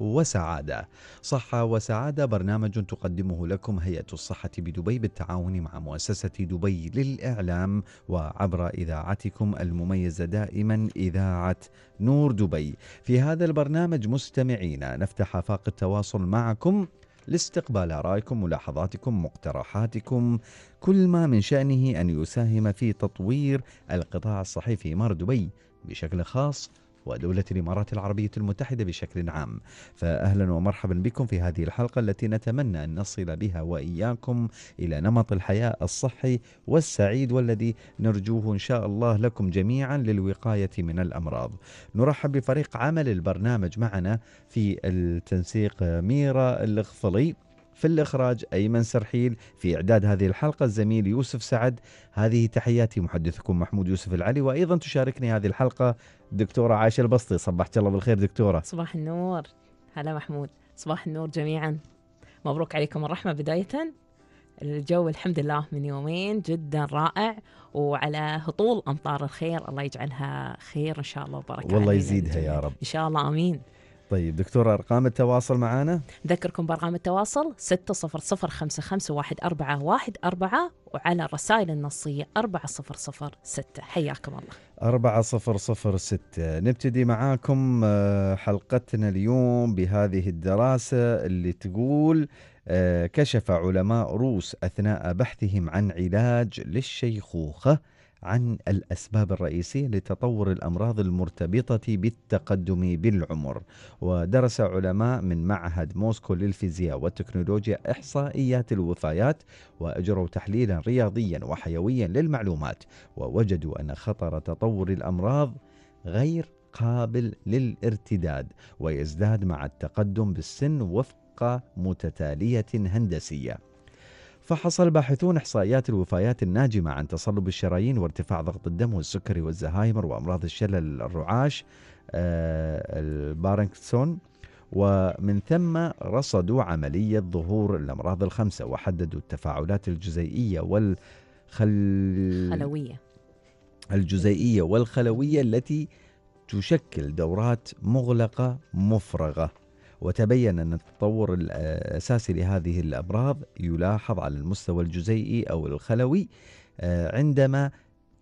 وسعادة صحة وسعادة برنامج تقدمه لكم هيئة الصحة بدبي بالتعاون مع مؤسسة دبي للإعلام وعبر إذاعتكم المميزة دائما إذاعة نور دبي في هذا البرنامج مستمعينا نفتح آفاق التواصل معكم لاستقبال آرائكم ملاحظاتكم مقترحاتكم كل ما من شأنه أن يساهم في تطوير القطاع الصحي في مار دبي بشكل خاص ودولة الإمارات العربية المتحدة بشكل عام فأهلا ومرحبا بكم في هذه الحلقة التي نتمنى أن نصل بها وإياكم إلى نمط الحياة الصحي والسعيد والذي نرجوه إن شاء الله لكم جميعا للوقاية من الأمراض نرحب بفريق عمل البرنامج معنا في التنسيق ميرا الغفلي في الإخراج أيمن سرحيل في إعداد هذه الحلقة الزميل يوسف سعد هذه تحياتي محدثكم محمود يوسف العلي وأيضا تشاركني هذه الحلقة دكتورة عائشة البسطي صبحت الله بالخير دكتورة صباح النور هلا محمود صباح النور جميعا مبروك عليكم الرحمة بداية الجو الحمد لله من يومين جدا رائع وعلى هطول امطار الخير الله يجعلها خير ان شاء الله وبركه والله يزيدها يا رب ان شاء الله امين طيب دكتورة أرقام التواصل معنا ذكركم بأرقام التواصل 6005551414 وعلى الرسائل النصية 4006 حياكم الله 4006 نبتدي معاكم آه، حلقتنا اليوم بهذه الدراسة اللي تقول آه، كشف علماء روس أثناء بحثهم عن علاج للشيخوخة عن الأسباب الرئيسية لتطور الأمراض المرتبطة بالتقدم بالعمر ودرس علماء من معهد موسكو للفيزياء والتكنولوجيا إحصائيات الوفيات وأجروا تحليلا رياضيا وحيويا للمعلومات ووجدوا أن خطر تطور الأمراض غير قابل للارتداد ويزداد مع التقدم بالسن وفق متتالية هندسية فحصل باحثون إحصائيات الوفيات الناجمة عن تصلب الشرايين وارتفاع ضغط الدم والسكري والزهايمر وأمراض الشلل الرعاش آه، البارنكسون ومن ثم رصدوا عملية ظهور الأمراض الخمسة وحددوا التفاعلات الجزيئية والخل الجزيئية والخلوية التي تشكل دورات مغلقة مفرغة وتبين أن التطور الأساسي لهذه الأمراض يلاحظ على المستوى الجزيئي أو الخلوي آه، عندما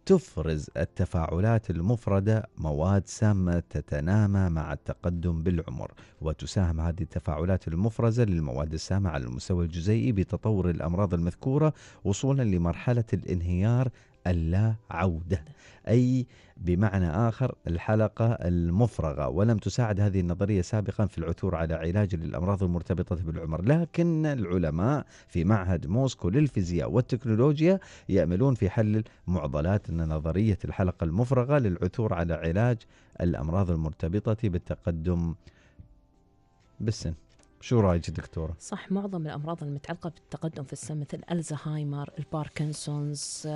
تفرز التفاعلات المفردة مواد سامة تتنامى مع التقدم بالعمر وتساهم هذه التفاعلات المفرزة للمواد السامة على المستوى الجزيئي بتطور الأمراض المذكورة وصولا لمرحلة الانهيار اللا عودة أي بمعنى آخر الحلقة المفرغة ولم تساعد هذه النظرية سابقا في العثور على علاج للأمراض المرتبطة بالعمر لكن العلماء في معهد موسكو للفيزياء والتكنولوجيا يأملون في حل معضلات نظرية الحلقة المفرغة للعثور على علاج الأمراض المرتبطة بالتقدم بالسن شو رايك دكتوره؟ صح معظم الامراض المتعلقه بالتقدم في السن مثل الزهايمر، الباركنسونز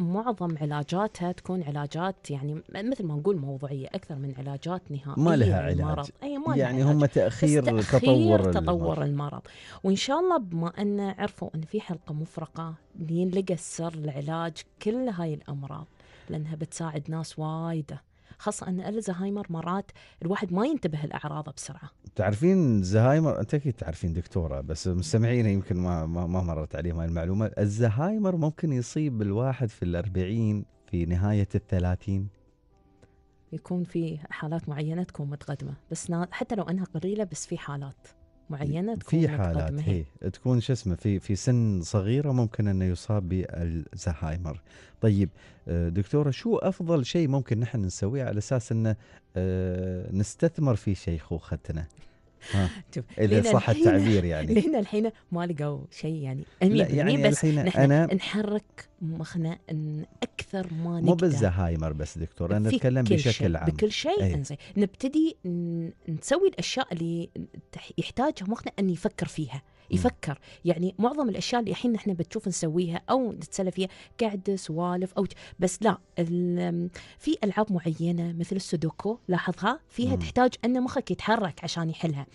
معظم علاجاتها تكون علاجات يعني مثل ما نقول موضوعيه اكثر من علاجات نهائيه ما لها علاج المرض. أي ما يعني لها علاج. هم تاخير, تأخير تطور تطور المرض. المرض وان شاء الله بما ان عرفوا ان في حلقه مفرقه ينلقى السر لعلاج كل هاي الامراض لانها بتساعد ناس وايده خاصه ان الزهايمر مرات الواحد ما ينتبه لاعراضه بسرعه تعرفين الزهايمر انت اكيد تعرفين دكتوره بس مستمعين يمكن ما ما, ما مرت عليهم هاي المعلومه الزهايمر ممكن يصيب الواحد في الأربعين في نهايه الثلاثين يكون في حالات معينه تكون متقدمه بس حتى لو انها قليله بس في حالات معينه تكون في حالات هي تكون شو اسمه في في سن صغيره ممكن انه يصاب بالزهايمر طيب آه، دكتوره شو افضل شيء ممكن نحن نسويه على اساس انه آه، نستثمر في شيخوختنا شوف اذا صح التعبير يعني لان الحين ما لقوا شيء يعني لا يعني بس الحين انا نحرك مخنا إن اكثر ما نقدر مو بالزهايمر بس دكتور انا نتكلم بشكل عام بكل شيء أيه. نبتدي نسوي الاشياء اللي يحتاجها مخنا ان يفكر فيها يفكر يعني معظم الاشياء اللي الحين احنا بتشوف نسويها او نتسلى فيها قعده سوالف او بس لا في العاب معينه مثل السودوكو لاحظها فيها مم. تحتاج ان مخك يتحرك عشان يحلها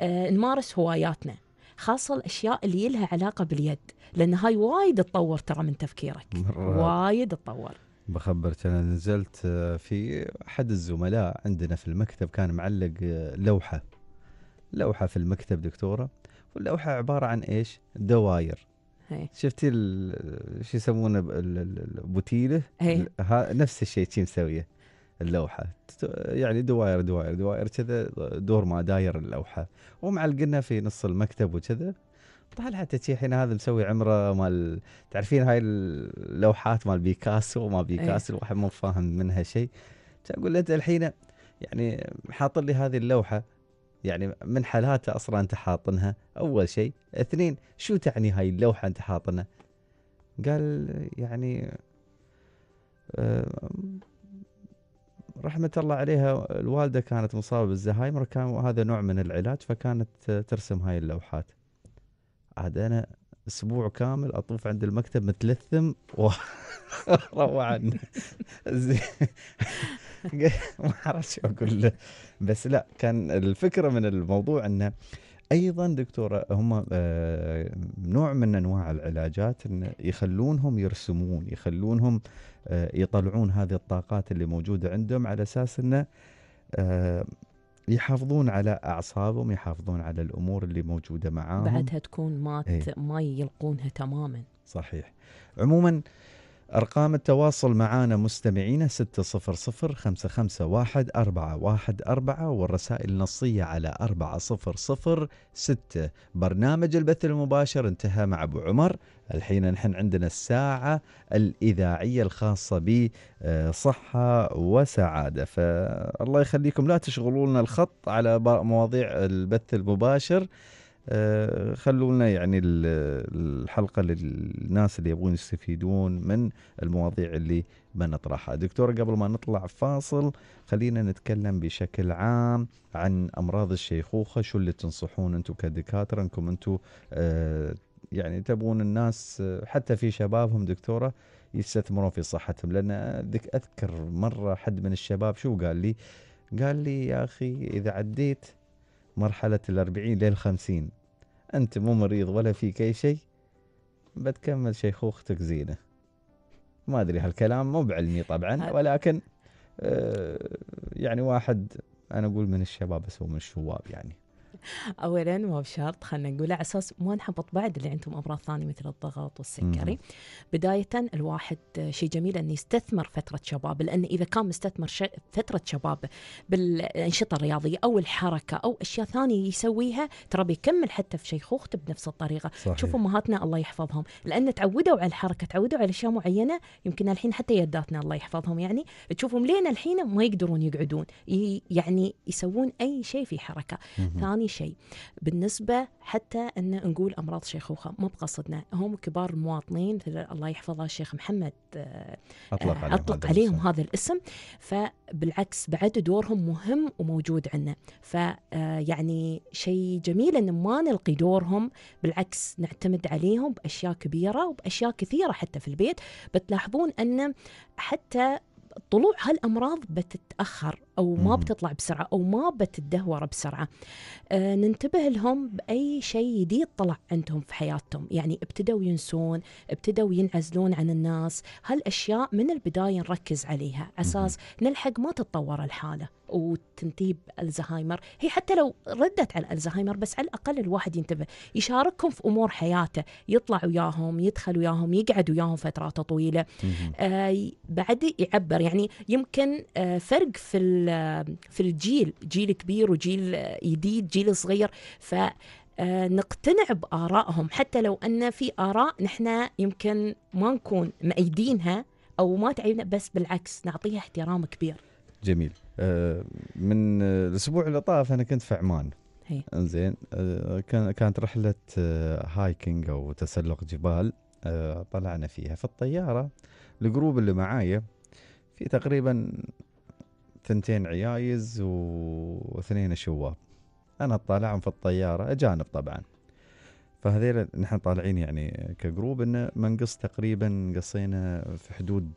آه نمارس هواياتنا خاصة الأشياء اللي لها علاقة باليد لأن هاي وايد تطور ترى من تفكيرك وايد تطور بخبرك أنا نزلت آه، في أحد الزملاء عندنا في المكتب كان معلق آه، لوحة لوحة في المكتب دكتورة واللوحه عباره عن ايش؟ دواير هي. شفتي شو يسمونه البوتيلة نفس الشيء شي مسويه اللوحه يعني دواير دواير دواير كذا دور ما داير اللوحه ومعلقنا في نص المكتب وكذا طالعة تشي الحين هذا مسوي عمره مال تعرفين هاي اللوحات مال بيكاسو ما إيه. بيكاسو الواحد مو فاهم منها شيء اقول له الحين يعني حاط لي هذه اللوحه يعني من حالاته اصلا انت حاطنها اول شيء اثنين شو تعني هاي اللوحه انت حاطنها قال يعني آه، رحمة الله عليها الوالدة كانت مصابة بالزهايمر كان هذا نوع من العلاج فكانت ترسم هاي اللوحات عاد أنا أسبوع كامل أطوف عند المكتب متلثم و... ما اعرف شو اقول له بس لا كان الفكره من الموضوع انه ايضا دكتوره هم آه، نوع من انواع العلاجات إن يخلونهم يرسمون يخلونهم آه، يطلعون هذه الطاقات اللي موجوده عندهم على اساس انه آه، يحافظون على اعصابهم يحافظون على الامور اللي موجوده معاهم بعدها تكون ما ايه. ما يلقونها تماما صحيح عموما أرقام التواصل معنا مستمعينا 600-551-414 والرسائل النصية على 4006 برنامج البث المباشر انتهى مع أبو عمر الحين نحن عندنا الساعة الإذاعية الخاصة بصحة وسعادة فالله يخليكم لا تشغلون الخط على مواضيع البث المباشر آه، خلوا لنا يعني الحلقه للناس اللي يبغون يستفيدون من المواضيع اللي بنطرحها دكتور قبل ما نطلع فاصل خلينا نتكلم بشكل عام عن امراض الشيخوخه شو اللي تنصحون انتم كدكاتره انكم انتم آه، يعني تبغون الناس حتى في شبابهم دكتوره يستثمرون في صحتهم لان اذكر مره حد من الشباب شو قال لي قال لي يا اخي اذا عديت مرحلة الأربعين للخمسين أنت مو مريض ولا فيك أي شيء بتكمل شيخوختك زينة ما أدري هالكلام مو بعلمي طبعا ولكن آه، يعني واحد أنا أقول من الشباب بس هو من الشواب يعني اولا بشرط خلينا نقول على اساس ما نحبط بعد اللي عندهم امراض ثانيه مثل الضغط والسكري بدايه الواحد شيء جميل انه يستثمر فتره شبابه لان اذا كان مستثمر ش... فتره شبابه بالانشطه الرياضيه او الحركه او اشياء ثانيه يسويها ترى بيكمل حتى في شيخوخته بنفس الطريقه صحيح. امهاتنا الله يحفظهم لان تعودوا على الحركه تعودوا على اشياء معينه يمكن الحين حتى يداتنا الله يحفظهم يعني تشوفهم لين الحين ما يقدرون يقعدون ي... يعني يسوون اي شيء في حركه ثاني شيء بالنسبة حتى أن نقول أمراض شيخوخة ما بقصدنا هم كبار المواطنين الله يحفظه الشيخ محمد آه، أطلق عليهم, أطلق هذا, عليهم هذا الاسم فبالعكس بعد دورهم مهم وموجود عندنا فيعني آه، شيء جميل أن ما نلقي دورهم بالعكس نعتمد عليهم بأشياء كبيرة وبأشياء كثيرة حتى في البيت بتلاحظون أن حتى طلوع هالامراض بتتاخر او ما بتطلع بسرعه او ما بتدهور بسرعه آه ننتبه لهم باي شيء جديد طلع عندهم في حياتهم يعني ابتدوا ينسون ابتدوا ينعزلون عن الناس هالاشياء من البدايه نركز عليها اساس نلحق ما تتطور الحاله وتنتهي بالزهايمر هي حتى لو ردت على الزهايمر بس على الاقل الواحد ينتبه يشاركهم في امور حياته يطلع وياهم يدخل وياهم يقعد وياهم فترات طويله آه بعد يعبر يعني يمكن آه فرق في في الجيل جيل كبير وجيل جديد جيل صغير ف آه، نقتنع بآرائهم حتى لو أن في آراء نحن يمكن ما نكون مأيدينها أو ما تعينا بس بالعكس نعطيها احترام كبير جميل آه، من آه، الأسبوع اللي طاف أنا كنت في عمان انزين كانت رحلة هايكنج أو تسلق جبال طلعنا فيها في الطيارة الجروب اللي معايا في تقريبا ثنتين عيايز واثنين شواب انا اطالعهم في الطياره اجانب طبعا فهذيل نحن طالعين يعني كجروب انه منقص تقريبا قصينا في حدود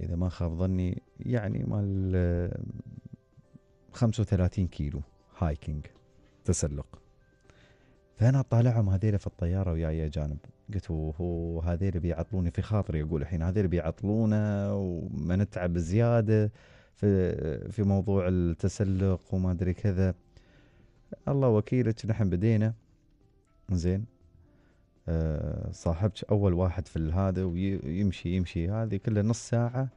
اذا ما خاب ظني يعني مال 35 كيلو هايكينج تسلق فانا طالعهم هذيل في الطياره وياي جانب قلت هو هذيل بيعطلوني في خاطري اقول الحين هذيل بيعطلونا وما نتعب زياده في في موضوع التسلق وما ادري كذا الله وكيلك نحن بدينا زين أه صاحبك اول واحد في هذا ويمشي يمشي هذه كله نص ساعه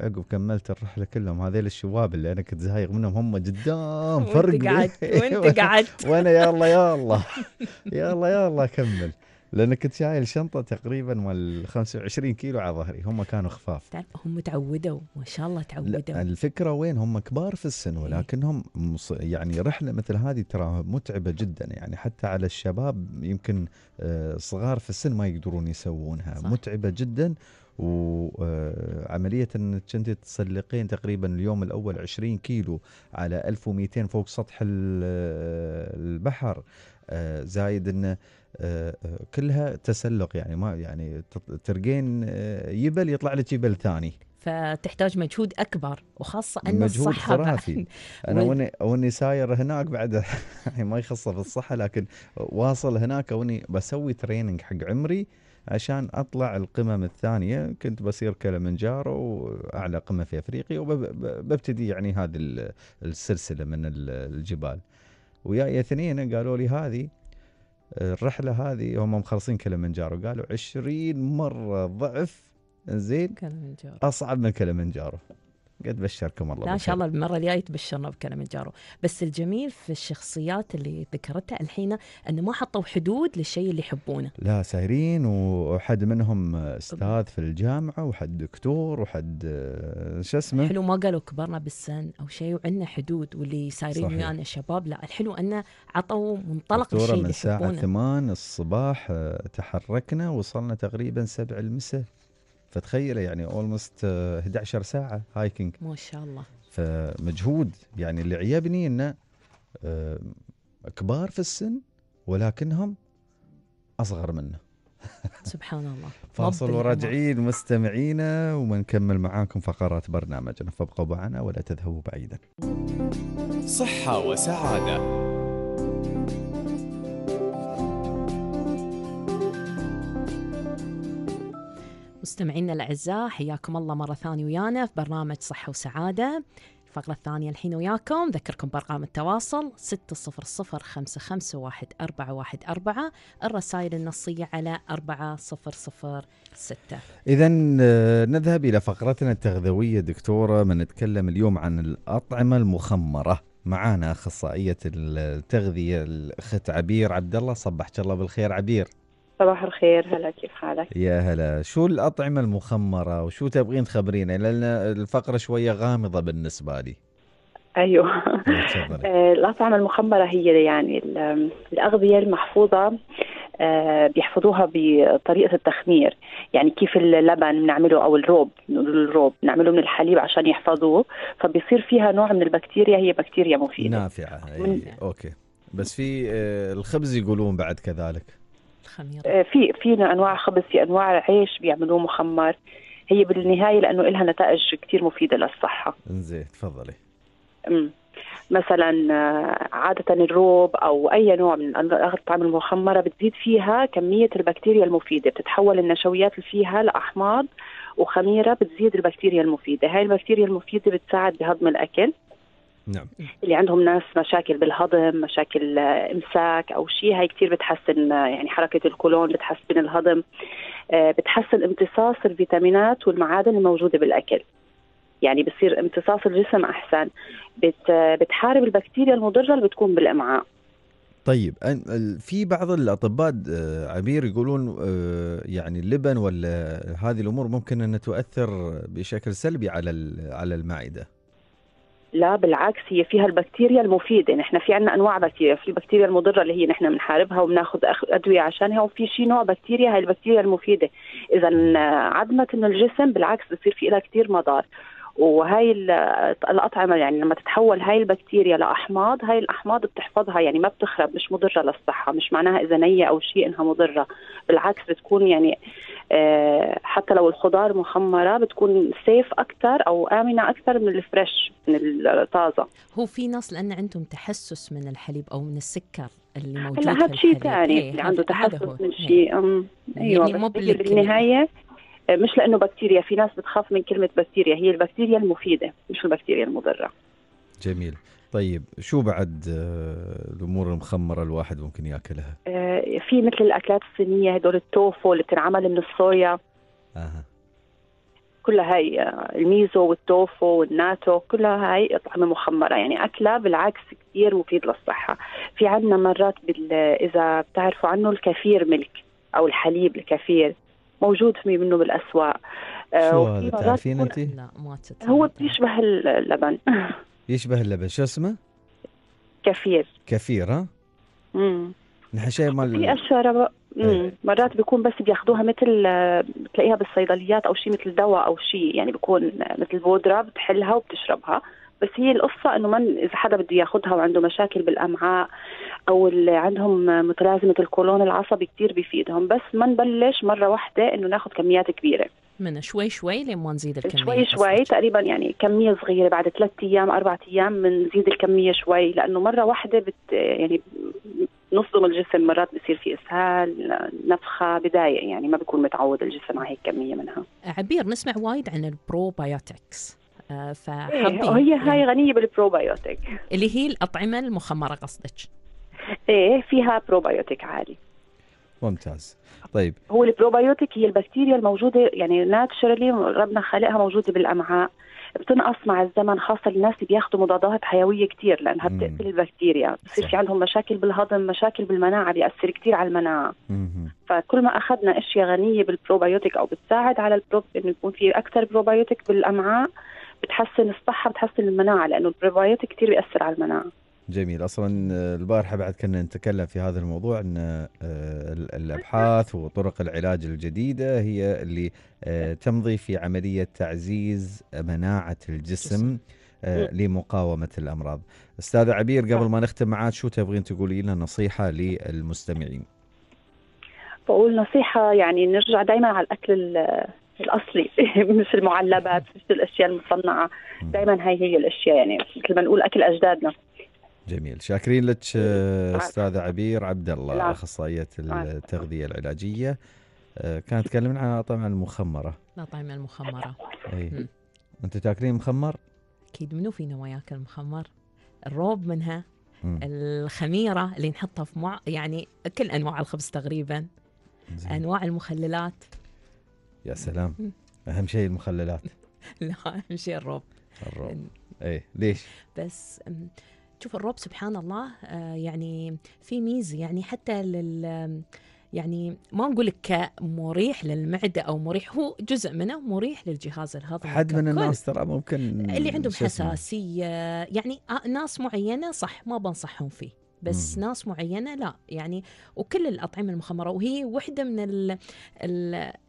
عقب كملت الرحله كلهم هذيل الشباب اللي انا كنت زايغ منهم هم قدام فرق وانت قعدت وانت قعدت وانا يا الله يا الله يا الله يا الله كمل لان كنت شايل شنطه تقريبا مال 25 كيلو على ظهري هم كانوا خفاف تعرف هم تعودوا ما شاء الله تعودوا الفكره وين هم كبار في السن إيه. ولكنهم يعني رحله مثل هذه ترى متعبه جدا يعني حتى على الشباب يمكن آه، صغار في السن ما يقدرون يسوونها صح. متعبه جدا وعملية آه، انك انت تسلقين تقريبا اليوم الاول 20 كيلو على 1200 فوق سطح آه، البحر زايد انه كلها تسلق يعني ما يعني ترقين آه، يبل يطلع لك يبل ثاني فتحتاج مجهود اكبر وخاصه ان مجهود الصحه خرافي انا وال... وني ساير هناك بعد يعني ما يخصه في الصحه لكن واصل هناك وني بسوي تريننج حق عمري عشان اطلع القمم الثانيه كنت بصير كلمنجارو واعلى قمه في افريقيا وببتدي يعني هذه السلسله من الجبال وياي اثنين قالوا لي هذه الرحله هذه هم مخلصين كلمنجارو قالوا 20 مره ضعف زين كلمنجارو اصعب من كلمنجارو قد بشركم الله لا ان شاء الله المره الجايه تبشرنا بكلام الجارو بس الجميل في الشخصيات اللي ذكرتها الحين انه ما حطوا حدود للشيء اللي يحبونه لا سايرين وحد منهم استاذ في الجامعه وحد دكتور وحد آه، شو اسمه حلو ما قالوا كبرنا بالسن او شيء وعندنا حدود واللي سايرين ويانا شباب لا الحلو انه عطوا منطلق الشيء اللي يحبونه من الساعه 8 الصباح آه، تحركنا وصلنا تقريبا 7 المساء فتخيله يعني اولموست آه، 11 ساعه هايكنج ما شاء الله فمجهود يعني اللي عيبني انه آه، كبار في السن ولكنهم اصغر منه سبحان الله فاصل وراجعين مستمعينا ومنكمل معاكم فقرات برنامجنا فابقوا معنا ولا تذهبوا بعيدا صحه وسعاده مستمعينا الاعزاء حياكم الله مره ثانيه ويانا في برنامج صحه وسعاده الفقرة الثانية الحين وياكم ذكركم بأرقام التواصل 600 الرسائل النصية على 4006 إذا آه، نذهب إلى فقرتنا التغذوية دكتورة من نتكلم اليوم عن الأطعمة المخمرة معانا أخصائية التغذية الأخت عبير عبد الله صبحت الله بالخير عبير صباح الخير هلا كيف حالك؟ يا هلا شو الأطعمة المخمرة وشو تبغين تخبرينا لأن الفقرة شوية غامضة بالنسبة لي أيوه آه، الأطعمة المخمرة هي يعني الأغذية المحفوظة آه، بيحفظوها بطريقه التخمير يعني كيف اللبن بنعمله او الروب الروب بنعمله من الحليب عشان يحفظوه فبيصير فيها نوع من البكتيريا هي بكتيريا مفيده نافعه أي... اوكي بس في آه، الخبز يقولون بعد كذلك الخميره آه، في فينا انواع خبز في انواع عيش بيعملوه مخمر هي بالنهايه لانه لها نتائج كثير مفيده للصحه انزين تفضلي امم مثلا آه، عادة الروب أو أي نوع من أنواع الطعام المخمرة بتزيد فيها كمية البكتيريا المفيدة بتتحول النشويات اللي فيها لأحماض وخميرة بتزيد البكتيريا المفيدة هاي البكتيريا المفيدة بتساعد بهضم الأكل نعم اللي عندهم ناس مشاكل بالهضم مشاكل آه، امساك او شيء هاي كثير بتحسن آه، يعني حركه الكولون بتحسن الهضم آه، بتحسن امتصاص الفيتامينات والمعادن الموجوده بالاكل يعني بصير امتصاص الجسم احسن بتحارب البكتيريا المضره اللي بتكون بالامعاء طيب في بعض الاطباء عبير يقولون يعني اللبن ولا هذه الامور ممكن ان تؤثر بشكل سلبي على على المعده لا بالعكس هي فيها البكتيريا المفيده نحن في عندنا انواع بكتيريا في البكتيريا المضره اللي هي نحن بنحاربها وبناخذ ادويه عشانها وفي شيء نوع بكتيريا هي البكتيريا المفيده اذا عدمت انه الجسم بالعكس بصير في لها كثير مضار وهي الاطعمه يعني لما تتحول هاي البكتيريا لاحماض هاي الاحماض بتحفظها يعني ما بتخرب مش مضره للصحه مش معناها اذا نيه او شيء انها مضره بالعكس بتكون يعني آه، حتى لو الخضار محمره بتكون سيف اكثر او امنه اكثر من الفريش من الطازه هو في ناس لان عندهم تحسس من الحليب او من السكر اللي موجود هلا هذا شيء ثاني إيه، اللي عنده تحسس من إيه. شيء ايوه يعني مو بالنهايه آه، مش لانه بكتيريا في ناس بتخاف من كلمه بكتيريا هي البكتيريا المفيده مش البكتيريا المضره جميل طيب شو بعد آه، الامور المخمره الواحد ممكن ياكلها؟ آه، في مثل الاكلات الصينيه هدول التوفو اللي بتنعمل من الصويا اها كلها هاي آه، الميزو والتوفو والناتو كلها هاي اطعمه مخمره يعني اكله بالعكس كثير مفيد للصحه في عندنا مرات بال... اذا بتعرفوا عنه الكفير ملك او الحليب الكفير موجود في منه بالاسواق شو هذا تعرفين انت؟ لا ما هو بيشبه اللبن يشبه اللبن شو اسمه؟ كفير كفير ها؟ امم الحشاية مال في اشياء رب... إيه. مرات بيكون بس بياخذوها مثل بتلاقيها بالصيدليات او شيء مثل دواء او شيء يعني بيكون مثل بودره بتحلها وبتشربها بس هي القصة انه من اذا حدا بده ياخذها وعنده مشاكل بالامعاء او اللي عندهم متلازمة القولون العصبي كثير بيفيدهم بس ما نبلش مرة واحدة انه ناخذ كميات كبيرة. من شوي شوي لما نزيد الكميه شوي شوي أصلاً. تقريبا يعني كميه صغيره بعد ثلاث ايام اربع ايام بنزيد الكميه شوي لانه مره واحده بت يعني نصدم الجسم مرات بصير في اسهال نفخه بدايه يعني ما بيكون متعود الجسم على هيك كميه منها عبير نسمع وايد عن البروبايوتكس آه، إيه، فحبي وهي هي هاي يعني غنيه بالبروبايوتيك اللي هي الاطعمه المخمره قصدك ايه فيها بروبايوتيك عالي ممتاز طيب هو البروبايوتيك هي البكتيريا الموجوده يعني ناتشرالي ربنا خالقها موجوده بالامعاء بتنقص مع الزمن خاصة الناس اللي بياخذوا مضادات حيوية كثير لأنها بتقتل البكتيريا بصير في عندهم مشاكل بالهضم مشاكل بالمناعة بيأثر كثير على المناعة مم. فكل ما أخذنا أشياء غنية بالبروبايوتيك أو بتساعد على البروب إنه يكون في أكثر بروبايوتيك بالأمعاء بتحسن الصحة بتحسن المناعة لأنه البروبايوتيك كثير بيأثر على المناعة جميل اصلا آه، البارحه بعد كنا نتكلم في هذا الموضوع ان آه، الابحاث وطرق العلاج الجديده هي اللي آه، نعم. تمضي في عمليه تعزيز مناعه الجسم لمقاومه الامراض. استاذ عبير قبل نعم. ما نختم معاك شو تبغين تقولي لنا نصيحه للمستمعين؟ بقول نصيحه يعني نرجع دائما على الاكل الاصلي مش المعلبات مش الاشياء المصنعه دائما هاي هي الاشياء يعني مثل ما نقول اكل اجدادنا جميل شاكرين لك إيه، آه، استاذه عبير عبد الله اخصائيه التغذيه العلاجيه آه، كانت تكلمنا عن الاطعمه المخمره الاطعمه المخمره اي انت تاكلين مخمر؟ اكيد منو فينا ما ياكل مخمر؟ الروب منها مم. الخميره اللي نحطها في مع يعني كل انواع الخبز تقريبا انواع المخللات يا سلام مم. اهم شيء المخللات لا اهم شيء الروب الروب اي ليش؟ بس شوف الرب سبحان الله آه، يعني في ميزه يعني حتى لل يعني ما نقول لك مريح للمعده او مريح هو جزء منه مريح للجهاز الهضمي حد من الناس ترى ممكن اللي عندهم حساسيه يعني آه، ناس معينه صح ما بنصحهم فيه بس مم. ناس معينه لا يعني وكل الاطعمه المخمره وهي وحده من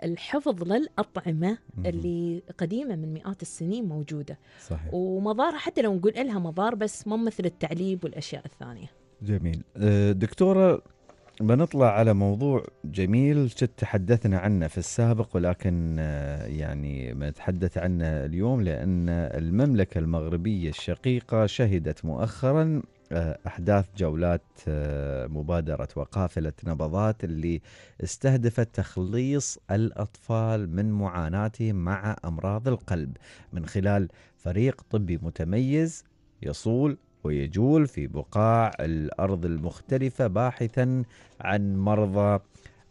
الحفظ للاطعمه مم. اللي قديمه من مئات السنين موجوده صحيح ومضارها حتى لو نقول لها مضار بس مو مثل التعليب والاشياء الثانيه جميل أه، دكتوره بنطلع على موضوع جميل تحدثنا عنه في السابق ولكن أه، يعني بنتحدث عنه اليوم لان المملكه المغربيه الشقيقه شهدت مؤخرا آه، احداث جولات آه، مبادره وقافله نبضات اللي استهدفت تخليص الاطفال من معاناتهم مع امراض القلب من خلال فريق طبي متميز يصول ويجول في بقاع الارض المختلفه باحثا عن مرضى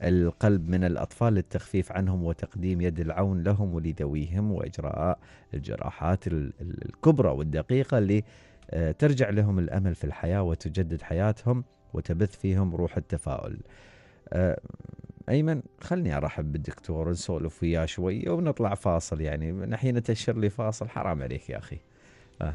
القلب من الأطفال للتخفيف عنهم وتقديم يد العون لهم ولذويهم وإجراء الجراحات الكبرى والدقيقة اللي آه، ترجع لهم الامل في الحياه وتجدد حياتهم وتبث فيهم روح التفاؤل. آه، ايمن خلني ارحب بالدكتور نسولف وياه شويه ونطلع فاصل يعني الحين تشر لي فاصل حرام عليك يا اخي. آه،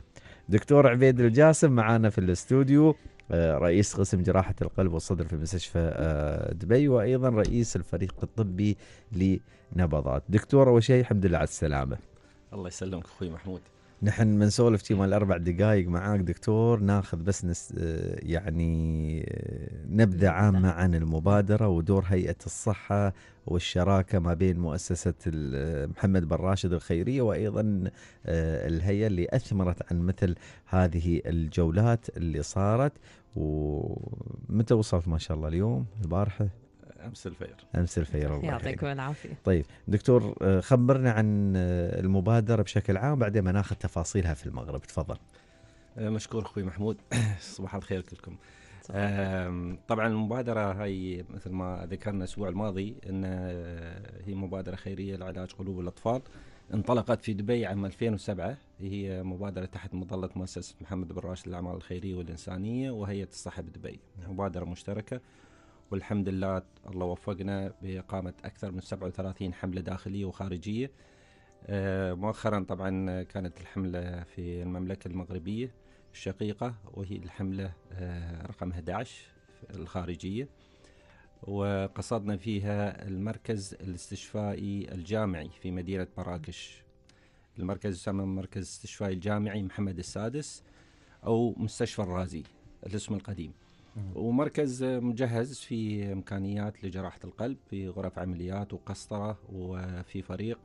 دكتور عبيد الجاسم معانا في الاستوديو رئيس قسم جراحة القلب والصدر في مستشفى دبي وأيضا رئيس الفريق الطبي لنبضات دكتور أول شيء الحمد لله على السلامة الله يسلمك أخوي محمود نحن من سولف تي مال اربع دقائق معاك دكتور ناخذ بس نس يعني نبذه عامه عن المبادره ودور هيئه الصحه والشراكه ما بين مؤسسه محمد بن راشد الخيريه وايضا آه، الهيئه اللي اثمرت عن مثل هذه الجولات اللي صارت ومتى وصلت ما شاء الله اليوم البارحه امس الفير امس الفير الله يعطيكم العافيه طيب دكتور آه، خبرنا عن آه، المبادره بشكل عام بعدين ناخذ تفاصيلها في المغرب تفضل آه، مشكور اخوي محمود صباح الخير كلكم طبعا المبادرة هاي مثل ما ذكرنا الأسبوع الماضي أن هي مبادرة خيرية لعلاج قلوب الأطفال انطلقت في دبي عام 2007 هي مبادرة تحت مظلة مؤسسة محمد بن راشد للأعمال الخيرية والإنسانية وهيئة الصحة بدبي مبادرة مشتركة والحمد لله الله وفقنا بإقامة أكثر من 37 حملة داخلية وخارجية آه، مؤخرا طبعا كانت الحملة في المملكة المغربية الشقيقة وهي الحملة آه، رقم 11 الخارجية وقصدنا فيها المركز الاستشفائي الجامعي في مدينة مراكش المركز يسمى مركز استشفائي الجامعي محمد السادس أو مستشفى الرازي الاسم القديم ومركز مجهز في امكانيات لجراحه القلب في غرف عمليات وقسطره وفي فريق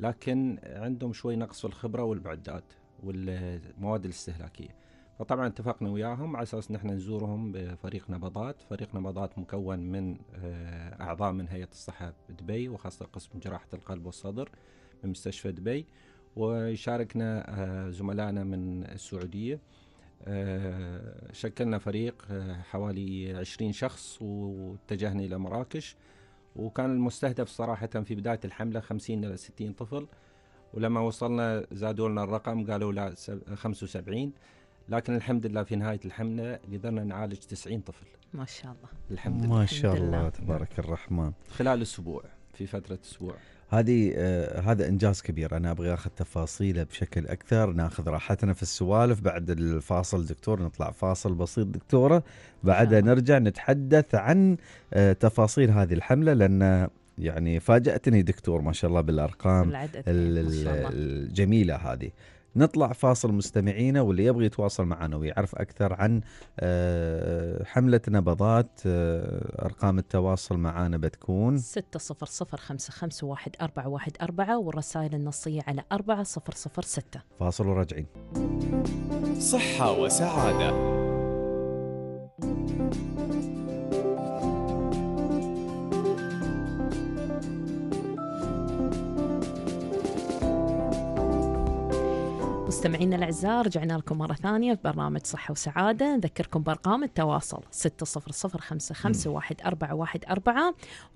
لكن عندهم شوي نقص في الخبره والمعدات والمواد الاستهلاكيه فطبعا اتفقنا وياهم على اساس نحن نزورهم بفريق نبضات، فريق نبضات مكون من آه، اعضاء من هيئه الصحه بدبي وخاصه قسم جراحه القلب والصدر بمستشفى دبي ويشاركنا آه، زملائنا من السعوديه آه، شكلنا فريق آه، حوالي 20 شخص واتجهنا إلى مراكش وكان المستهدف صراحة في بداية الحملة 50 إلى 60 طفل ولما وصلنا زادوا لنا الرقم قالوا لا 75 لكن الحمد لله في نهاية الحملة قدرنا نعالج 90 طفل ما شاء الله الحمد لله ما شاء الله تبارك الرحمن خلال أسبوع في فترة أسبوع هذه آه هذا انجاز كبير انا ابغى اخذ تفاصيله بشكل اكثر ناخذ راحتنا في السوالف بعد الفاصل دكتور نطلع فاصل بسيط دكتوره بعدها آه. نعم. نرجع نتحدث عن آه تفاصيل هذه الحمله لان يعني فاجاتني دكتور ما شاء الله بالارقام يعني الجميله هذه نطلع فاصل مستمعينا واللي يبغى يتواصل معنا ويعرف أكثر عن آه، حملة نبضات آه، أرقام التواصل معنا بتكون 6005511414 والرسائل النصية على 4006 فاصل وراجعين صحة وسعادة مستمعينا الأعزاء رجعنا لكم مرة ثانية في برنامج صحة وسعادة نذكركم بأرقام التواصل 600551414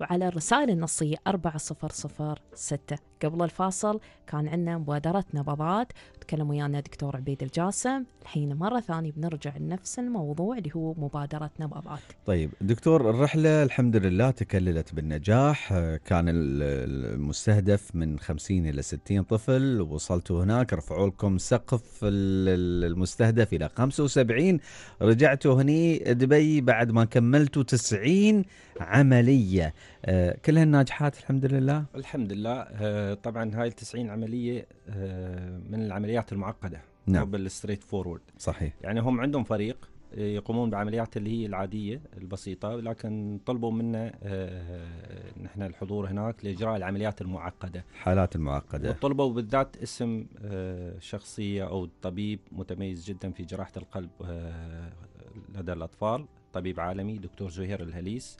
وعلى الرسائل النصية 4006 قبل الفاصل كان عندنا مبادرة نبضات تكلم ويانا دكتور عبيد الجاسم الحين مرة ثانية بنرجع لنفس الموضوع اللي هو مبادرة نبضات طيب دكتور الرحلة الحمد لله تكللت بالنجاح كان المستهدف من 50 إلى 60 طفل وصلتوا هناك رفعوا لكم السقف المستهدف الى 75 رجعتوا هني دبي بعد ما كملتوا 90 عمليه آه، كلها ناجحات الحمد لله الحمد لله آه، طبعا هاي ال 90 عمليه آه، من العمليات المعقده نعم بالستريت فورورد صحيح يعني هم عندهم فريق يقومون بعمليات اللي هي العادية البسيطة لكن طلبوا منا آه، نحن الحضور هناك لإجراء العمليات المعقدة الحالات المعقدة وطلبوا بالذات اسم آه، شخصية أو طبيب متميز جدا في جراحة القلب آه، لدى الأطفال طبيب عالمي دكتور زهير الهليس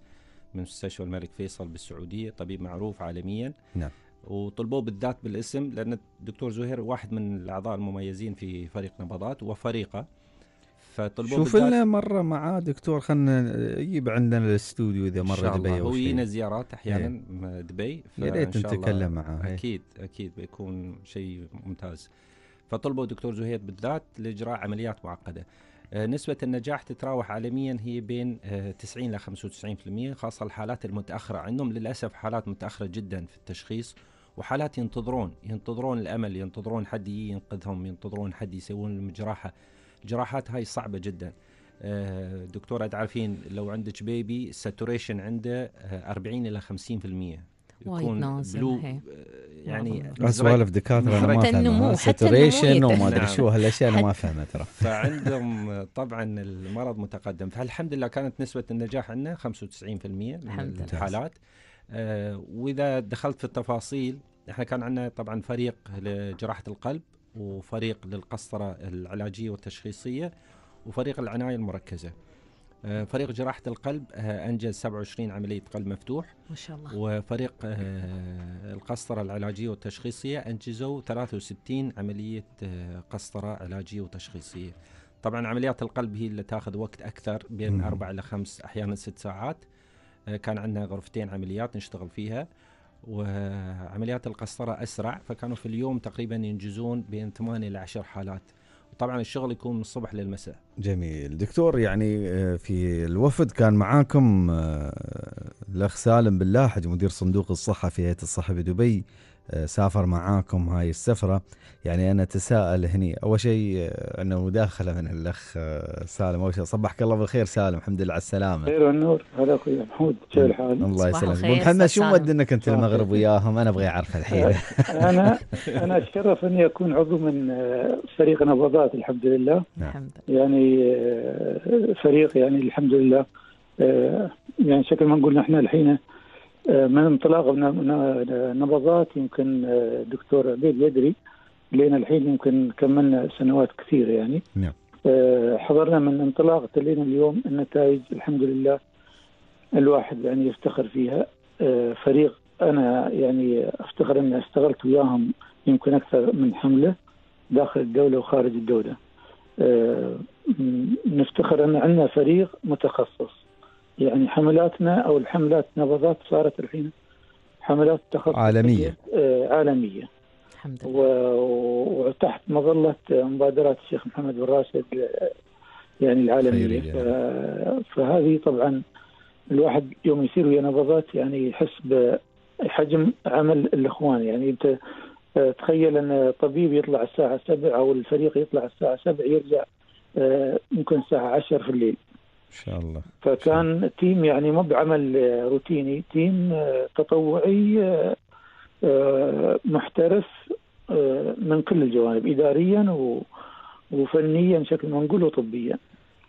من مستشفى الملك فيصل بالسعودية طبيب معروف عالميا نعم وطلبوه بالذات بالاسم لان الدكتور زهير واحد من الاعضاء المميزين في فريق نبضات وفريقه فطلبوا شوف لنا مره مع دكتور خلنا يجيب عندنا الاستوديو اذا مره دبي هو يجينا زيارات احيانا إيه. دبي يا ريت نتكلم معاه إيه. اكيد اكيد بيكون شيء ممتاز فطلبوا دكتور زهير بالذات لاجراء عمليات معقده آه، نسبة النجاح تتراوح عالميا هي بين 90 ل 95% خاصة الحالات المتأخرة عندهم للأسف حالات متأخرة جدا في التشخيص وحالات ينتظرون ينتظرون الأمل ينتظرون حد ينقذهم ينتظرون حد يسوون لهم جراحة الجراحات هاي صعبه جدا آه، دكتورة تعرفين لو عندك بيبي الساتوريشن عنده 40 آه، الى 50% يكون بلو آه، يعني سوالف دكاتره انا ما ساتوريشن وما ادري شو هالاشياء انا ما فهمها ترى فعندهم طبعا المرض متقدم فالحمد لله كانت نسبه النجاح عندنا 95% من الحالات واذا دخلت في التفاصيل احنا كان عندنا طبعا فريق لجراحه القلب وفريق للقسطرة العلاجية والتشخيصية وفريق العناية المركزة آه، فريق جراحة القلب آه، أنجز 27 عملية قلب مفتوح ما شاء الله وفريق آه، القسطرة العلاجية والتشخيصية أنجزوا 63 عملية قسطرة علاجية وتشخيصية طبعا عمليات القلب هي اللي تاخذ وقت أكثر بين أربع إلى خمس أحيانا ست ساعات كان عندنا غرفتين عمليات نشتغل فيها وعمليات القسطرة أسرع فكانوا في اليوم تقريبا ينجزون بين 8 إلى 10 حالات طبعا الشغل يكون من الصبح للمساء جميل دكتور يعني آه، في الوفد كان معاكم آه، الاخ سالم باللاحج مدير صندوق الصحه في هيئه الصحه بدبي آه، سافر معاكم هاي السفرة يعني أنا أتساءل هني أول شيء آه، أنه مداخلة من الأخ آه، سالم أول شيء صبحك الله بالخير سالم الحمد لله على السلامة خير والنور هلا أخوي محمود كيف الحال؟ الله يسلمك أبو محمد شو أنك أنت المغرب وياهم أنا أبغى أعرف الحين أنا أنا أتشرف أني أكون عضو من فريق نبضات الحمد لله نعم. يعني فريق يعني الحمد لله يعني شكل ما نقول نحن الحين من انطلاق نبضات يمكن الدكتور آه، عبيد يدري لين الحين يمكن كملنا سنوات كثيرة يعني نعم. آه، حضرنا من انطلاق لين اليوم النتائج الحمد لله الواحد يعني يفتخر فيها آه، فريق أنا يعني أفتخر أني اشتغلت وياهم يمكن أكثر من حملة داخل الدولة وخارج الدولة نفتخر أن عندنا فريق متخصص يعني حملاتنا او الحملات نبضات صارت الحين حملات تخصص عالميه آه، عالميه الحمد لله وتحت مظله مبادرات الشيخ محمد بن راشد يعني العالميه يعني. فهذه طبعا الواحد يوم يصير ويا نبضات يعني يحس بحجم عمل الاخوان يعني انت آه، تخيل ان طبيب يطلع الساعه 7 او الفريق يطلع الساعه 7 يرجع آه، ممكن الساعه 10 في الليل شاء الله فكان شاء. تيم يعني مو بعمل روتيني تيم تطوعي آه، محترف آه، من كل الجوانب اداريا وفنيا بشكل نقول وطبيا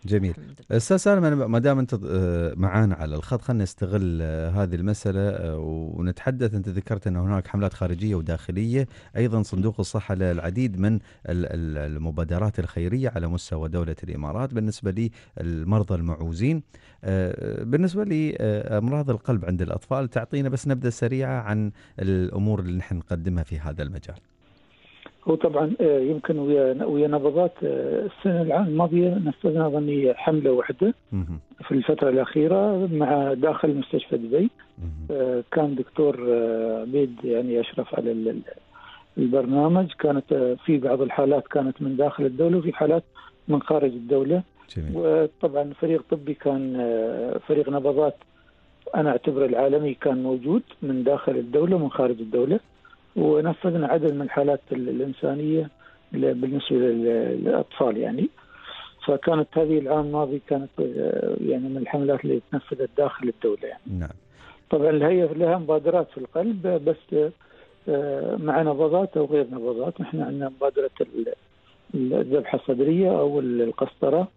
جميل استاذ سالم ما دام انت آه، معانا على الخط خلينا نستغل آه، هذه المساله آه، ونتحدث انت ذكرت ان هناك حملات خارجيه وداخليه ايضا صندوق الصحه للعديد من المبادرات الخيريه على مستوى دوله الامارات بالنسبه للمرضى المعوزين بالنسبه لامراض القلب عند الاطفال تعطينا بس نبذه سريعه عن الامور اللي نحن نقدمها في هذا المجال هو طبعا آه، يمكن ويا ويا نبضات آه، السنه العام الماضيه نفذنا ظني حمله واحده في الفتره الاخيره مع داخل مستشفى دبي آه، كان دكتور عبيد يعني يشرف على البرنامج كانت في بعض الحالات كانت من داخل الدوله وفي حالات من خارج الدوله جميل. وطبعا فريق طبي كان فريق نبضات انا اعتبره العالمي كان موجود من داخل الدوله ومن خارج الدوله ونفذنا عدد من الحالات الإنسانية بالنسبة للأطفال يعني فكانت هذه العام الماضي كانت آه، يعني من الحملات اللي تنفذت داخل الدولة يعني نعم. طبعا الهيئة لها مبادرات في القلب بس آه، مع نبضات أو غير نبضات نحن عندنا مبادرة الذبحة الصدرية أو القسطرة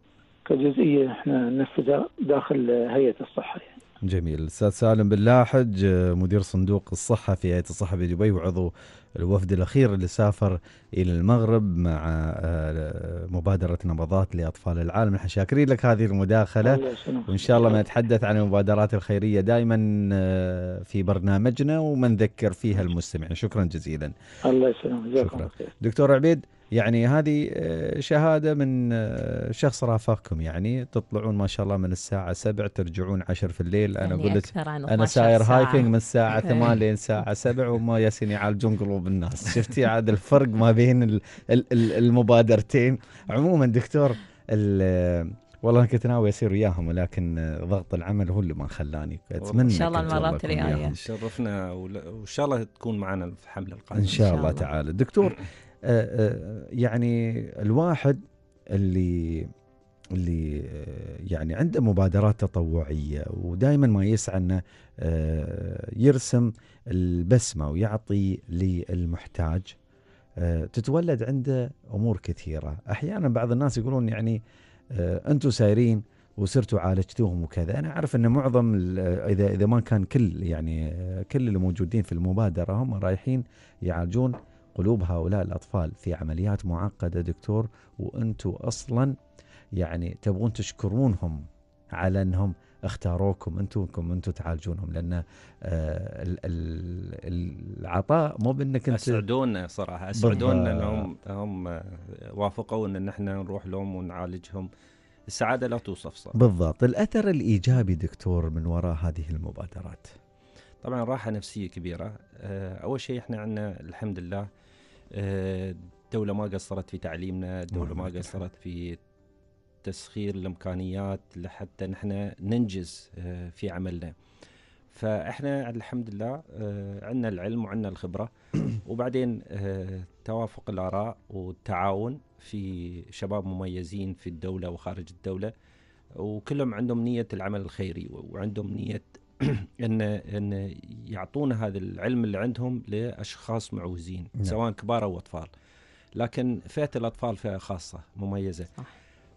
كجزئية احنا ننفذها داخل هيئة الصحة يعني. جميل الاستاذ سالم بن لاحج مدير صندوق الصحه في هيئه الصحه بدبي وعضو الوفد الاخير اللي سافر الى المغرب مع آه، مبادره نبضات لاطفال العالم نحن شاكرين لك هذه المداخله وان شاء الله ما نتحدث عن المبادرات الخيريه دائما آه، في برنامجنا ومنذكر فيها المستمعين شكرا جزيلا الله يسلمك دكتور عبيد يعني هذه آه، شهادة من آه، شخص رافقكم يعني تطلعون ما شاء الله من الساعة 7 ترجعون 10 في الليل أنا يعني قلت أنا ساير هايكينج من الساعة 8 لين الساعة 7 وما ياسين يعالجون قلوب الناس شفتي عاد الفرق ما بين المبادرتين عموما دكتور والله كنت ناوي اصير وياهم ولكن ضغط العمل هو اللي ما خلاني اتمنى ان شاء الله المرات الجايه شرفنا وان شاء الله تكون معنا في الحمله القادمه ان شاء الله تعالى دكتور آه، آه، يعني الواحد اللي اللي آه، يعني عنده مبادرات تطوعيه ودائما ما يسعى انه يرسم البسمه ويعطي للمحتاج تتولد عنده امور كثيره، احيانا بعض الناس يقولون يعني انتم سايرين وصرتوا عالجتوهم وكذا، انا اعرف ان معظم اذا اذا ما كان كل يعني كل اللي موجودين في المبادره هم رايحين يعالجون قلوب هؤلاء الأطفال في عمليات معقدة دكتور وانتم أصلا يعني تبغون تشكرونهم على أنهم اختاروكم انتم انكم انتم تعالجونهم لان آه، العطاء مو بانك انت اسعدونا صراحه اسعدونا انهم هم آه، وافقوا ان نحن نروح لهم ونعالجهم السعاده لا توصف صراحه بالضبط الاثر الايجابي دكتور من وراء هذه المبادرات طبعا راحه نفسيه كبيره آه، اول شيء احنا عندنا الحمد لله آه، الدولة ما قصرت في تعليمنا الدولة ما قصرت في تسخير الإمكانيات لحتى نحن ننجز آه، في عملنا فاحنا الحمد لله آه، عندنا العلم وعندنا الخبره وبعدين توافق الاراء والتعاون في شباب مميزين في الدوله وخارج الدوله وكلهم عندهم نيه العمل الخيري وعندهم نيه ان ان يعطون هذا العلم اللي عندهم لاشخاص معوزين نعم. سواء كبار او اطفال لكن فئه الاطفال فئه خاصه مميزه صح.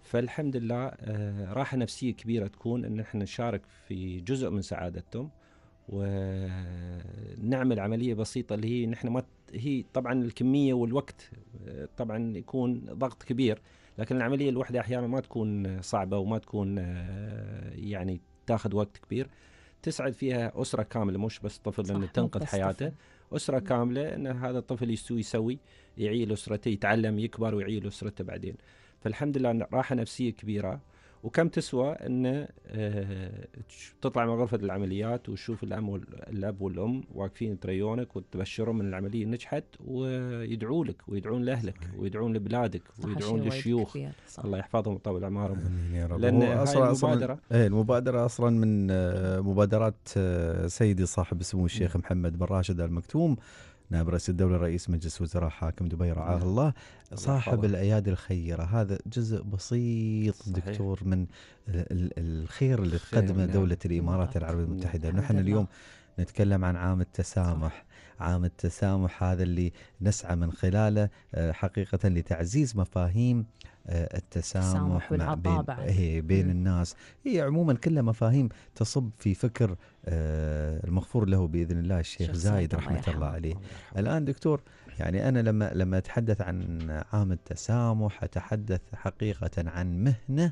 فالحمد لله آه، راحه نفسيه كبيره تكون ان احنا نشارك في جزء من سعادتهم ونعمل عمليه بسيطه اللي هي نحن ما هي طبعا الكميه والوقت آه، طبعا يكون ضغط كبير لكن العمليه الوحده احيانا ما تكون صعبه وما تكون آه، يعني تاخذ وقت كبير تسعد فيها اسره كامله مش بس طفل انه تنقذ حياته طفل. اسره كامله ان هذا الطفل يسوي يسوي يعيل اسرته يتعلم يكبر ويعيل اسرته بعدين فالحمد لله راحه نفسيه كبيره وكم تسوى ان آه، تطلع من غرفه العمليات وتشوف الام والاب والام واقفين تريونك وتبشرهم ان العمليه نجحت ويدعوا لك ويدعون لاهلك ويدعون لبلادك ويدعون للشيوخ الله يحفظهم ويطول اعمارهم يا رب لان أصلاً المبادره أصلاً إيه، المبادره اصلا من آه، مبادرات آه، سيدي صاحب السمو الشيخ محمد بن راشد المكتوم نائب رئيس الدولة رئيس مجلس وزراء حاكم دبي رعاه نعم. الله صاحب الأيادي الخيرة هذا جزء بسيط صحيح. دكتور من الخير اللي تقدمه نعم. دولة الإمارات نعم. العربية المتحدة نحن اليوم نتكلم عن عام التسامح عام التسامح هذا اللي نسعى من خلاله آه، حقيقة لتعزيز مفاهيم آه، التسامح مع بين, إيه، بين الناس هي عموما كلها مفاهيم تصب في فكر آه، المغفور له بإذن الله الشيخ زايد رحمة الله, الله عليه الآن دكتور يعني أنا لما لما أتحدث عن عام التسامح أتحدث حقيقة عن مهنة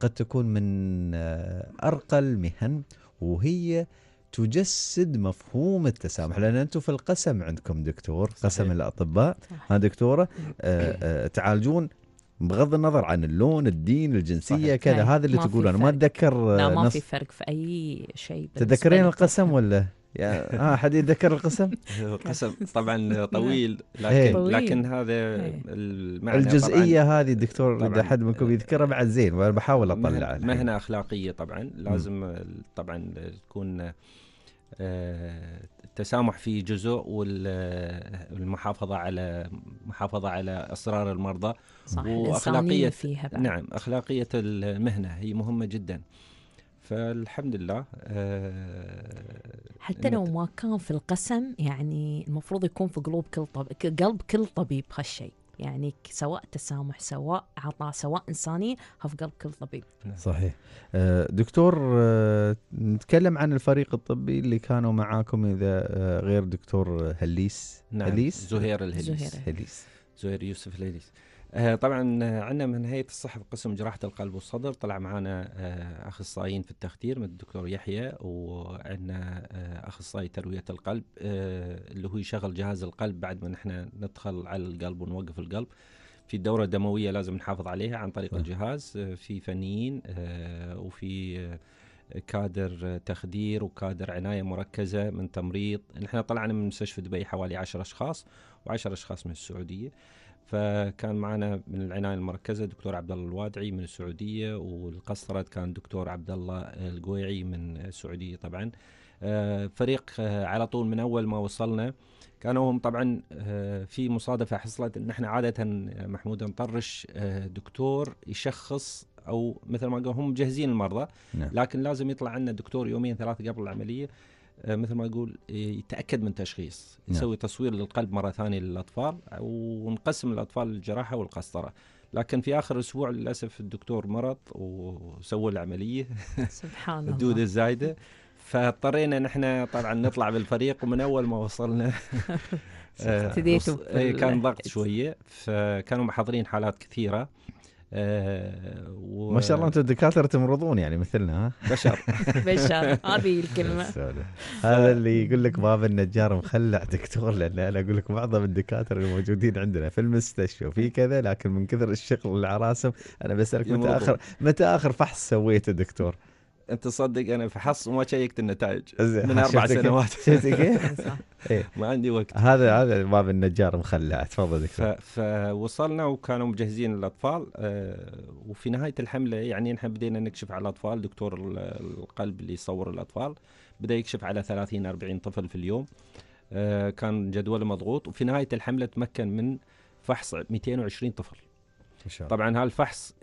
قد تكون من أرقى المهن وهي تجسد مفهوم التسامح لان انتم في القسم عندكم دكتور صحيح. قسم الاطباء ها دكتوره آه، آه، تعالجون بغض النظر عن اللون الدين الجنسيه كذا طيب، هذا اللي تقولون انا ما اتذكر لا ما في فرق في اي شيء تذكرين القسم ولا ها اه حد يتذكر القسم؟ قسم طبعا نعم. طويل لكن إيه. لكن هذا إيه. المعنى الجزئيه هذه دكتور اذا حد منكم يذكرها بعد زين وانا بحاول اطلع مهنه اخلاقيه طبعا لازم طبعا تكون آه، التسامح في جزء والمحافظه على محافظه على اسرار المرضى صح واخلاقيه فيها نعم اخلاقيه المهنه هي مهمه جدا فالحمد لله آه حتى لو ما كان في القسم يعني المفروض يكون في قلوب كل طبيب قلب كل طبيب هالشيء يعني سواء تسامح سواء عطاء سواء إنسانية في قلب كل طبيب نعم. صحيح آه، دكتور آه، نتكلم عن الفريق الطبي اللي كانوا معاكم إذا آه، غير دكتور هليس نعم هليس زهير الهليس زهير, هليس. زهير يوسف الهليس آه، طبعا آه، عندنا من هيئه الصحه في قسم جراحه القلب والصدر طلع معنا آه، اخصائيين في التخدير من الدكتور يحيى وعندنا اخصائي ترويه القلب اللي هو يشغل جهاز القلب بعد ما نحن ندخل على القلب ونوقف القلب في الدوره الدمويه لازم نحافظ عليها عن طريق نعم. الجهاز في فنيين وفي كادر تخدير وكادر عنايه مركزه من تمريض نحن طلعنا من مستشفى دبي حوالي 10 اشخاص و10 اشخاص من السعوديه فكان معنا من العنايه المركزه دكتور عبد الله الوادعي من السعوديه والقسطره كان دكتور عبد الله القويعي من السعوديه طبعا آه، فريق آه، على طول من اول ما وصلنا كانوا هم طبعا آه، في مصادفه حصلت ان احنا عاده محمود نطرش دكتور يشخص او مثل ما قال هم مجهزين المرضى نعم. لكن لازم يطلع عندنا دكتور يومين ثلاثه قبل العمليه آه، مثل ما يقول يتاكد من تشخيص نعم. يسوي نعم. تصوير للقلب مره ثانيه للاطفال ونقسم الاطفال للجراحه والقسطره لكن في اخر اسبوع للاسف الدكتور مرض وسوى العمليه سبحان الله الدوده الزايده فاضطرينا نحن طبعا نطلع بالفريق ومن اول ما وصلنا ابتديتوا آه، إيه، كان ضغط شويه فكانوا محضرين حالات كثيره آه، و... ما شاء الله انتم الدكاتره تمرضون يعني مثلنا ها بشر بشر هذه الكلمه هذا اللي يقول لك باب النجار مخلع دكتور لان انا اقول لك معظم الدكاتره الموجودين عندنا في المستشفى وفي كذا لكن من كثر الشغل والعراسم انا بسالك متى اخر متى اخر فحص سويته دكتور؟ انت تصدق انا في حص وما شيكت النتائج من اربع سنوات شفت كيف؟ إيه. ما عندي وقت هذا هذا باب النجار مخلع تفضل دكتور فوصلنا وكانوا مجهزين الاطفال آه، وفي نهايه الحمله يعني نحن بدينا نكشف على الاطفال دكتور القلب اللي يصور الاطفال بدا يكشف على 30 40 طفل في اليوم آه، كان جدوله مضغوط وفي نهايه الحمله تمكن من فحص 220 طفل إن شاء الله. طبعا هالفحص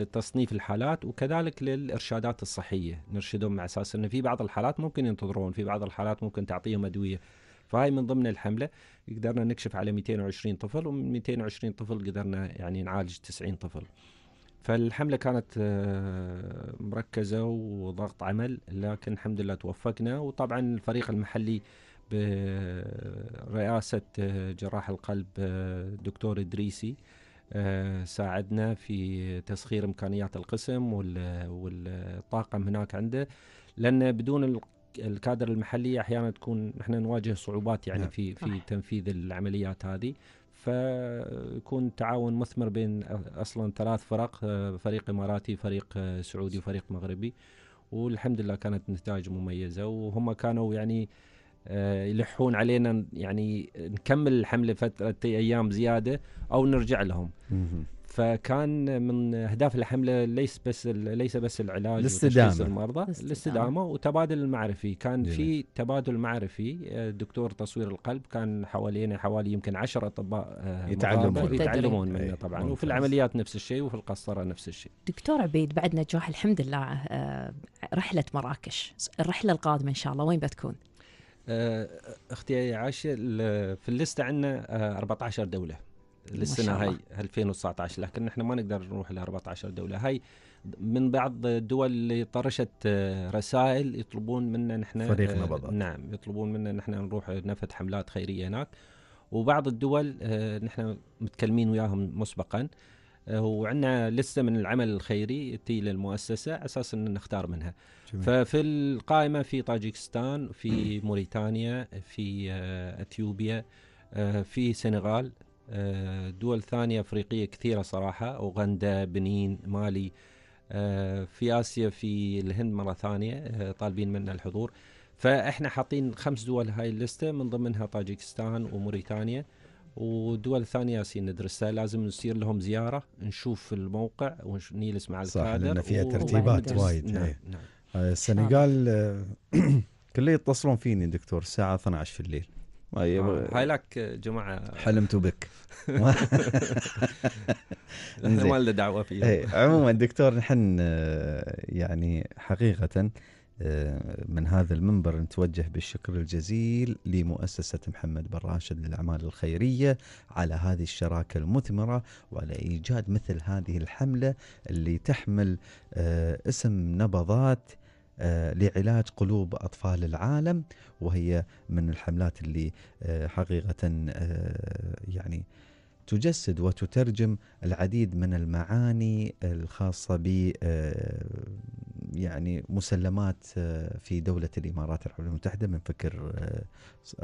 للتصنيف آه، الحالات وكذلك للارشادات الصحيه نرشدهم على اساس انه في بعض الحالات ممكن ينتظرون في بعض الحالات ممكن تعطيهم ادويه فهاي من ضمن الحمله قدرنا نكشف على 220 طفل ومن 220 طفل قدرنا يعني نعالج 90 طفل فالحمله كانت آه، مركزه وضغط عمل لكن الحمد لله توفقنا وطبعا الفريق المحلي برئاسة آه، جراح القلب آه، دكتور إدريسي آه، ساعدنا في تسخير إمكانيات القسم والطاقم هناك عنده لأن بدون الكادر المحلي أحيانا تكون نحن نواجه صعوبات يعني نعم. في في تنفيذ العمليات هذه فيكون تعاون مثمر بين اصلا ثلاث فرق فريق اماراتي فريق سعودي وفريق مغربي والحمد لله كانت نتائج مميزه وهم كانوا يعني آه، يلحون علينا يعني نكمل الحمله فتره ايام زياده او نرجع لهم فكان من اهداف الحمله ليس بس ليس بس العلاج وتشخيص المرضى الاستدامه وتبادل المعرفي كان في تبادل معرفي آه، دكتور تصوير القلب كان حوالينا حوالي يمكن 10 اطباء آه، يتعلمون يتعلمون منه طبعا إيه. ممتاز. وفي العمليات نفس الشيء وفي القسطره نفس الشيء دكتور عبيد بعد نجاح الحمد لله رحله مراكش الرحله القادمه ان شاء الله وين بتكون آه، اختي عاشه في الليسته عندنا 14 آه، دوله للسنه هاي 2019 لكن احنا ما نقدر نروح ل 14 دوله هاي من بعض الدول اللي طرشت آه، رسائل يطلبون منا نحن فريق نبضات نعم يطلبون منا نحن نروح نفذ حملات خيريه هناك وبعض الدول نحن متكلمين وياهم مسبقا آه، وعندنا لسه من العمل الخيري تي للمؤسسه على اساس ان نختار منها جميل. ففي القائمه في طاجكستان في موريتانيا في آه، اثيوبيا آه، في سنغال دول ثانيه افريقيه كثيره صراحه اوغندا بنين مالي في اسيا في الهند مره ثانيه طالبين منا الحضور فاحنا حاطين خمس دول هاي اللسته من ضمنها طاجكستان وموريتانيا ودول ثانيه ياسين ندرسها لازم نصير لهم زياره نشوف الموقع ونجلس مع الكادر صح لان فيها ترتيبات وايد نعم, إيه. نعم. نعم. آه، السنغال آه، كله يتصلون فيني دكتور الساعه 12 في الليل طيب. آه، هاي لك جماعه حلمت بك احنا ما لنا دعوه فيه إيه، عموما دكتور نحن يعني حقيقه آه، من هذا المنبر نتوجه بالشكر الجزيل لمؤسسة محمد بن راشد للأعمال الخيرية على هذه الشراكة المثمرة وعلى إيجاد مثل هذه الحملة اللي تحمل آه، اسم نبضات آه، لعلاج قلوب أطفال العالم وهي من الحملات اللي حقيقة يعني تجسد وتترجم العديد من المعاني الخاصة ب آه، يعني مسلمات آه، في دولة الإمارات العربية المتحدة من فكر آه،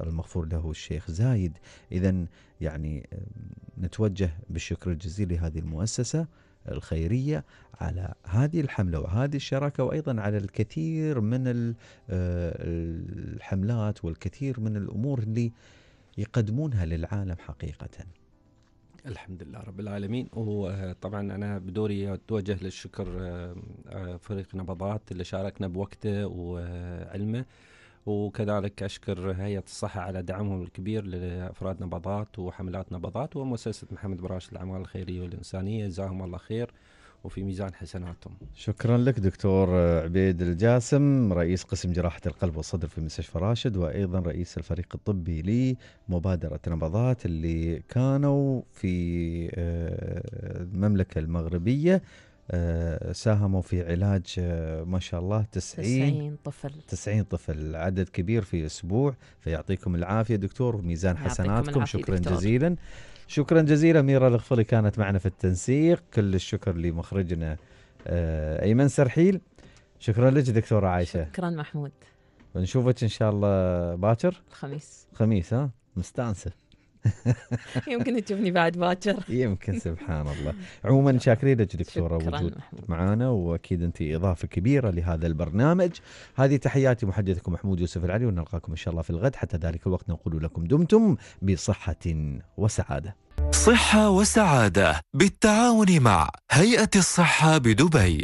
المغفور له الشيخ زايد إذا يعني نتوجه بالشكر الجزيل لهذه المؤسسة الخيرية على هذه الحملة وهذه الشراكة وأيضا على الكثير من الحملات والكثير من الأمور اللي يقدمونها للعالم حقيقة الحمد لله رب العالمين وطبعا آه، انا بدوري اتوجه للشكر آه، آه، فريق نبضات اللي شاركنا بوقته وعلمه وكذلك اشكر هيئه الصحه على دعمهم الكبير لافراد نبضات وحملات نبضات ومؤسسه محمد براش للاعمال الخيريه والانسانيه جزاهم الله خير وفي ميزان حسناتهم شكرا لك دكتور عبيد الجاسم رئيس قسم جراحة القلب والصدر في مستشفى راشد وأيضا رئيس الفريق الطبي لمبادرة نبضات اللي كانوا في آه، المملكة المغربية آه، ساهموا في علاج آه، ما شاء الله 90 90 طفل 90 طفل عدد كبير في اسبوع فيعطيكم العافيه دكتور وميزان حسناتكم شكرا دكتور. جزيلا شكرا جزيلا ميرا الغفلي كانت معنا في التنسيق كل الشكر لمخرجنا آه، ايمن سرحيل شكرا لك دكتوره عائشه شكرا محمود ونشوفك ان شاء الله باكر الخميس الخميس ها مستانسه يمكن تشوفني بعد باكر يمكن سبحان الله عموما شاكرين لك دكتوره وجود معنا واكيد انت اضافه كبيره لهذا البرنامج هذه تحياتي محدثكم محمود يوسف العلي ونلقاكم ان شاء الله في الغد حتى ذلك الوقت نقول لكم دمتم بصحه وسعاده صحه وسعاده بالتعاون مع هيئه الصحه بدبي